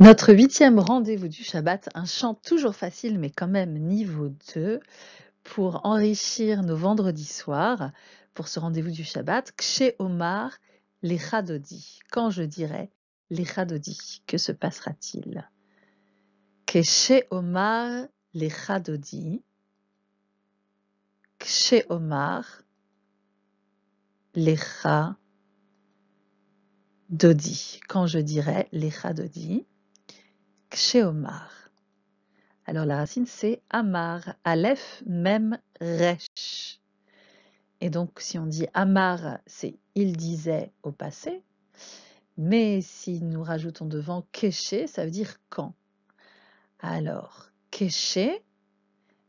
Notre huitième rendez-vous du Shabbat, un chant toujours facile mais quand même niveau 2 pour enrichir nos vendredis soirs pour ce rendez-vous du Shabbat. chez Omar, les Quand je dirai les que se passera-t-il chez Omar, les Chadodi. Omar, les Quand je dirai les alors la racine c'est Amar, Aleph, Mem, Resh. Et donc si on dit Amar, c'est il disait au passé, mais si nous rajoutons devant Keshe, ça veut dire quand. Alors kéché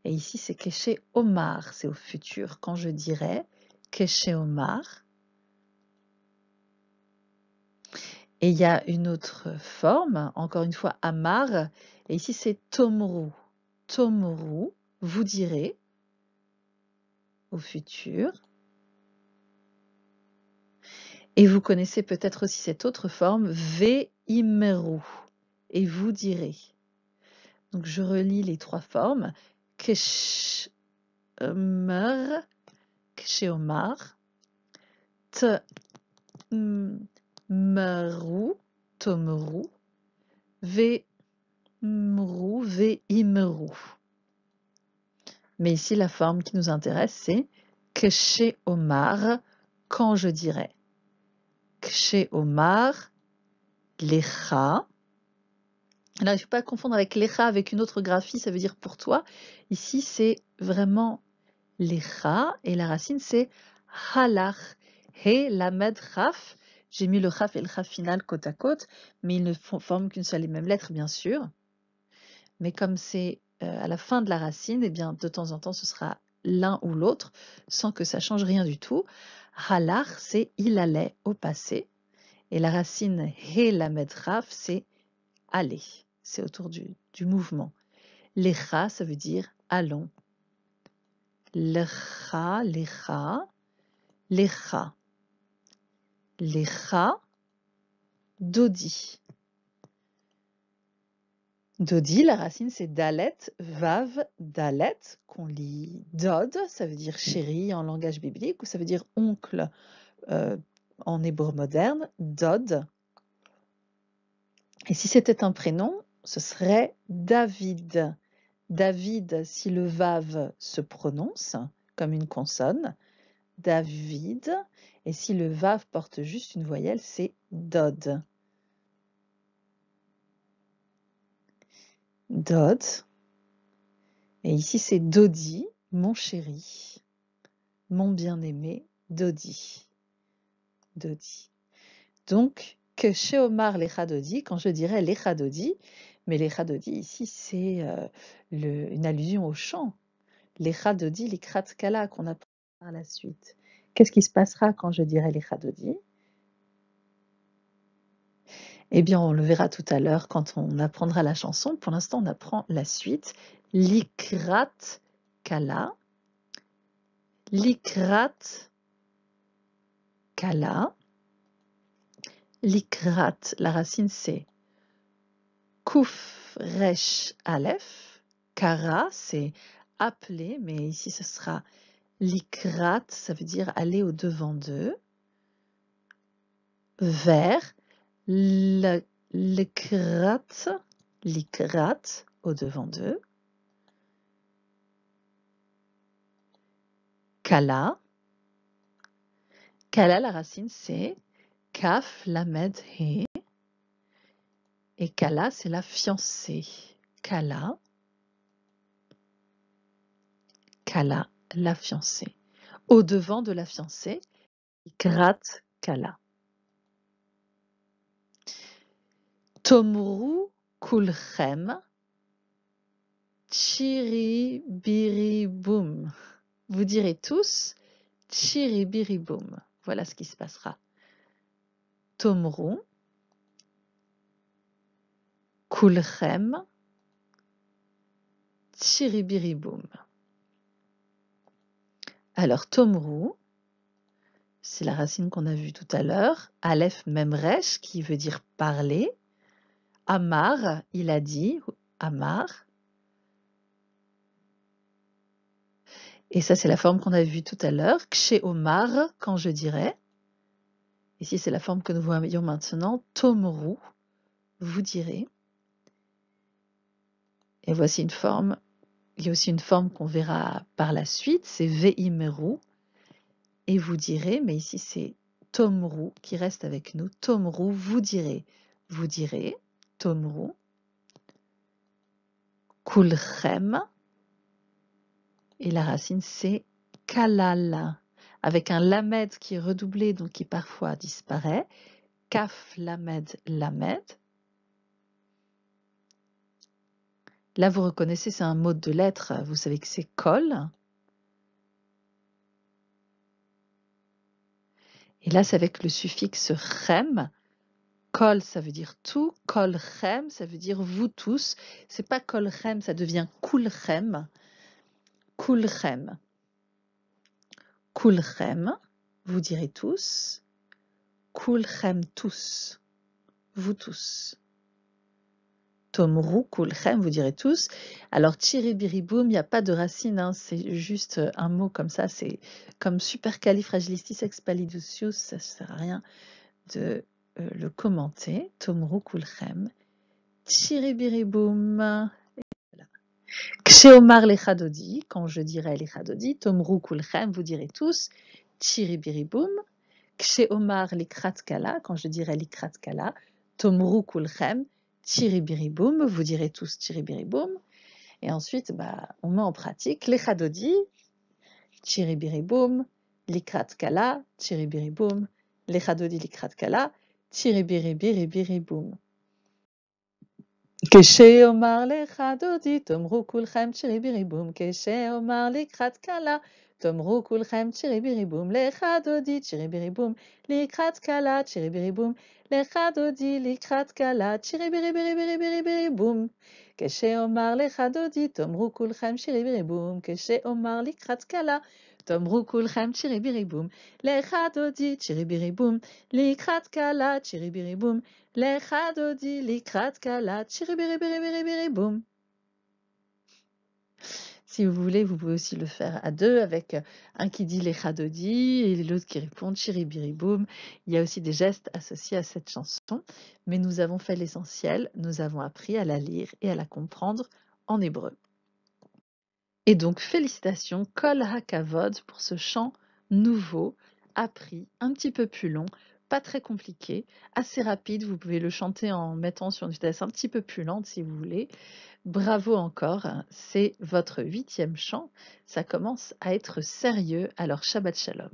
et ici c'est Keshe Omar, c'est au futur, quand je dirais kéché Omar, Et il y a une autre forme, encore une fois amar, et ici c'est tomru. Tomru, vous direz au futur. Et vous connaissez peut-être aussi cette autre forme, vimeru. et vous direz. Donc je relis les trois formes, kshmer, kshéomar, t, Marou, tomrou, vmrou, vimrou. Mais ici, la forme qui nous intéresse, c'est chez Omar, quand je dirais. chez Omar, lecha. Là, il ne faut pas confondre avec lecha, avec une autre graphie, ça veut dire pour toi. Ici, c'est vraiment lecha, et la racine, c'est halach. He, lamed, raf. J'ai mis le Khaf et le Khaf final côte à côte, mais ils ne forment qu'une seule et même lettre, bien sûr. Mais comme c'est euh, à la fin de la racine, eh bien, de temps en temps, ce sera l'un ou l'autre, sans que ça change rien du tout. Halar, c'est il allait au passé. Et la racine he la medraf, c'est aller. C'est autour du, du mouvement. Lecha, ça veut dire allons. Lecha, lecha, lecha les rats d'Odi. Dodi, la racine c'est dalet, vav, dalet, qu'on lit dod, ça veut dire chéri en langage biblique, ou ça veut dire oncle euh, en hébreu moderne, dod. Et si c'était un prénom, ce serait David. David, si le vav se prononce comme une consonne, David. Et si le vav porte juste une voyelle, c'est Dod. Dod. Et ici, c'est Dodi, mon chéri, mon bien-aimé, Dodi. Dodi. Donc, que chez Omar, Dodi, quand je dirais chadodi, mais chadodi ici, c'est euh, une allusion au chant. les l'Ikratkala, qu'on a la suite. Qu'est-ce qui se passera quand je dirai les Khadodi Eh bien, on le verra tout à l'heure quand on apprendra la chanson. Pour l'instant, on apprend la suite. Likrat Kala. Likrat Kala. Likrat, la racine c'est Kouf Resh Aleph. Kara, c'est appelé, mais ici ce sera Likrat, ça veut dire aller au-devant d'eux. Vers likrat, au-devant d'eux. Kala. Kala, la racine, c'est Kaf, Lamed, He. Et Kala, c'est la fiancée. Kala. Kala la fiancée. Au-devant de la fiancée, gratte Kala. Tomrou Kulchem Chiribiriboum. Vous direz tous Chiribiriboum. Voilà ce qui se passera. Tomrou Kulchem Chiribiriboum. Alors, Tomrou, c'est la racine qu'on a vue tout à l'heure. Aleph Memresh, qui veut dire parler. Amar, il a dit, Amar. Et ça, c'est la forme qu'on a vue tout à l'heure. Kshe Omar, quand je dirais. Ici, c'est la forme que nous voyons maintenant. Tomrou, vous direz. Et voici une forme il y a aussi une forme qu'on verra par la suite, c'est Ve'imeru. Et vous direz, mais ici c'est Tomru qui reste avec nous. Tomru, vous direz, vous direz, Tomru, Kulchem. Et la racine c'est Kalal, avec un lamed qui est redoublé, donc qui parfois disparaît. Kaf, lamed, lamed. Là, vous reconnaissez, c'est un mot de lettre. Vous savez que c'est col ». Et là, c'est avec le suffixe rem. Col », ça veut dire tout. Col rem, ça veut dire vous tous. C'est pas col rem, ça devient coul rem. Coul rem. rem, vous direz tous. Coul rem tous. Vous tous. Tomrukulchem, vous direz tous. Alors, Tchiribiriboum, il n'y a pas de racine, hein. c'est juste euh, un mot comme ça, c'est comme supercalifragilisticexpialidocious, ça ne sert à rien de euh, le commenter. Tomrou Kulchem, Tchiribiriboum. Kseomar lechadodi, quand je dirai lechadodi, Tomrou Kulchem, vous direz tous, Tchiribiriboum. Kseomar likratkala, quand je dirai likratkala, Tomrou Kulchem, Tiribiriboum, vous direz tous tiribiriboum Et ensuite, bah, on met en pratique les Chadodi, Thierry Biriboum, les kala Thierry Biriboum, les Chadodi, likratkala. Kratkala, Thierry Biriboum. omar les omar Tom rokulchem chire bere boom le haddo di chire bere boom leradtka la chire bere boom leraddo omar leraddo tom rokul'm chire bere boom omar liradt tom rokulche chire bere boom leraddo di chire bere boom leradtka la chire bere si vous voulez, vous pouvez aussi le faire à deux avec euh, un qui dit les chadodi et l'autre qui répond chiribiriboum. Il y a aussi des gestes associés à cette chanson, mais nous avons fait l'essentiel. Nous avons appris à la lire et à la comprendre en hébreu. Et donc, félicitations, Kol Hakavod, pour ce chant nouveau, appris, un petit peu plus long, pas très compliqué, assez rapide. Vous pouvez le chanter en mettant sur une vitesse un petit peu plus lente si vous voulez. Bravo encore, c'est votre huitième chant. Ça commence à être sérieux, alors Shabbat Shalom.